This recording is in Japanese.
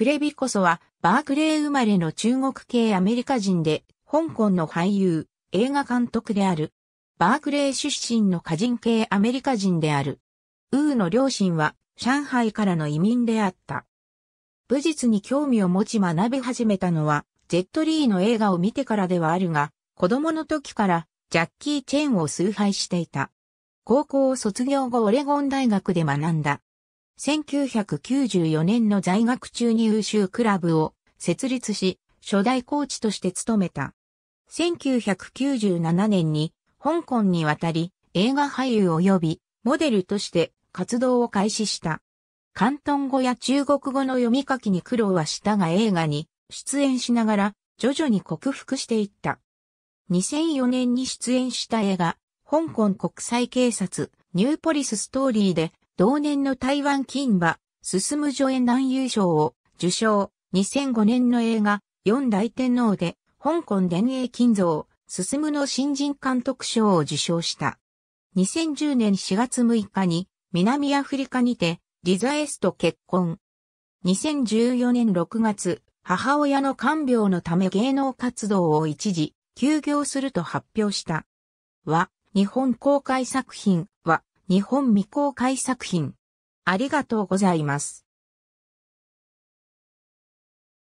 クレビこそは、バークレー生まれの中国系アメリカ人で、香港の俳優、映画監督である。バークレー出身の歌人系アメリカ人である。ウーの両親は、上海からの移民であった。武術に興味を持ち学び始めたのは、ジェットリーの映画を見てからではあるが、子供の時からジャッキー・チェンを崇拝していた。高校を卒業後オレゴン大学で学んだ。1994年の在学中に優秀クラブを設立し、初代コーチとして務めた。1997年に香港に渡り、映画俳優及びモデルとして活動を開始した。広東語や中国語の読み書きに苦労はしたが映画に出演しながら徐々に克服していった。2004年に出演した映画、香港国際警察ニューポリスストーリーで同年の台湾金馬、進む助演男優賞を受賞、2005年の映画、四大天皇で、香港伝影金像、進むの新人監督賞を受賞した。2010年4月6日に、南アフリカにて、リザエスと結婚。2014年6月、母親の看病のため芸能活動を一時休業すると発表した。は、日本公開作品は、日本未公開作品。ありがとうございます。